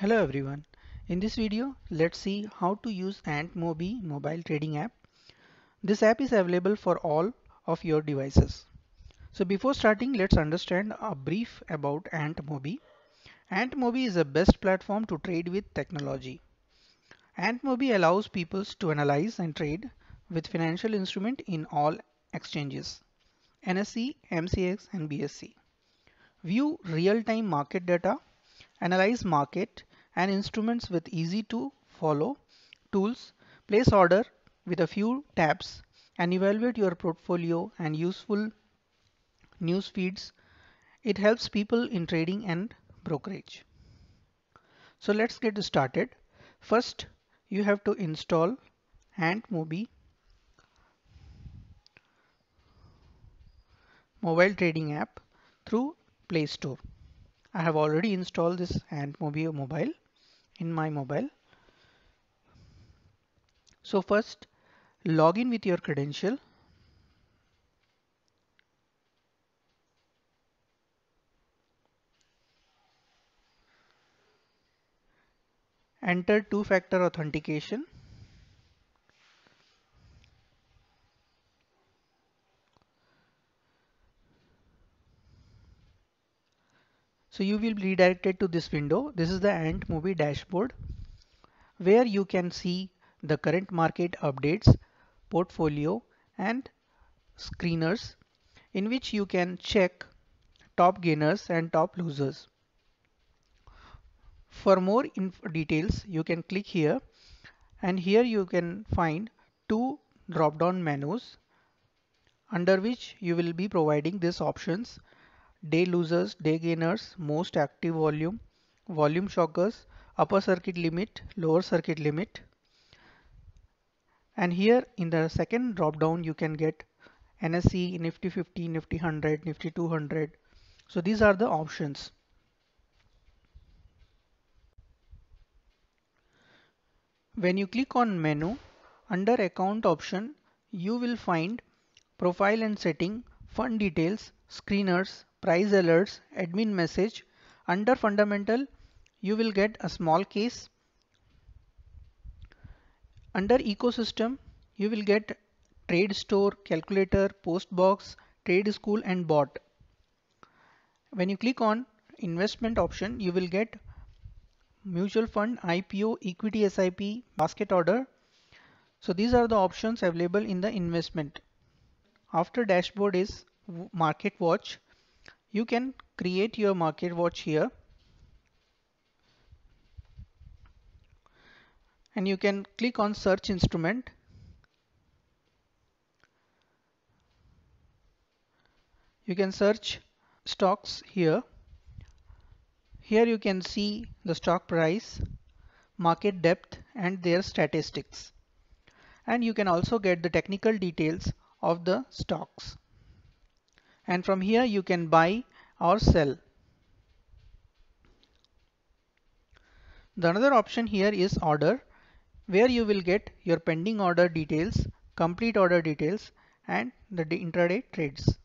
Hello everyone. In this video, let's see how to use AntMobi mobile trading app. This app is available for all of your devices. So before starting, let's understand a brief about AntMobi. AntMobi is the best platform to trade with technology. AntMobi allows people to analyze and trade with financial instrument in all exchanges, NSE, MCX and BSE. View real-time market data, analyze market and instruments with easy to follow tools, place order with a few tabs and evaluate your portfolio and useful news feeds. It helps people in trading and brokerage. So let's get started. First, you have to install Antmobi mobile trading app through Play Store. I have already installed this Antmobi mobile in my mobile. So first log in with your credential. Enter two-factor authentication. So you will be redirected to this window. This is the Ant Movie dashboard where you can see the current market updates, portfolio and screeners in which you can check top gainers and top losers. For more details you can click here and here you can find two drop down menus under which you will be providing these options day losers, day gainers, most active volume, volume shockers, upper circuit limit, lower circuit limit. And here in the second drop down, you can get NSE, Nifty 50, Nifty 100, Nifty 200. So these are the options. When you click on menu, under account option, you will find profile and setting, fund details, screeners, price alerts, admin message. Under fundamental, you will get a small case. Under ecosystem, you will get trade store, calculator, post box, trade school and bot. When you click on investment option, you will get mutual fund, IPO, equity SIP, basket order. So these are the options available in the investment. After dashboard is market watch you can create your market watch here and you can click on search instrument you can search stocks here here you can see the stock price market depth and their statistics and you can also get the technical details of the stocks and from here you can buy or sell. The another option here is order where you will get your pending order details, complete order details and the intraday trades.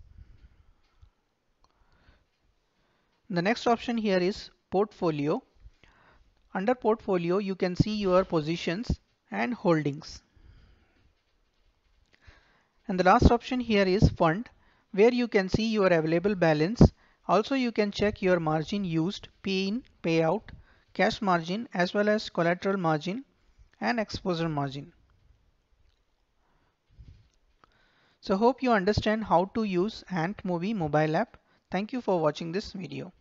The next option here is portfolio. Under portfolio you can see your positions and holdings. And the last option here is fund where you can see your available balance. Also you can check your margin used, pay in, pay out, cash margin as well as collateral margin and exposure margin. So hope you understand how to use Ant Movie mobile app. Thank you for watching this video.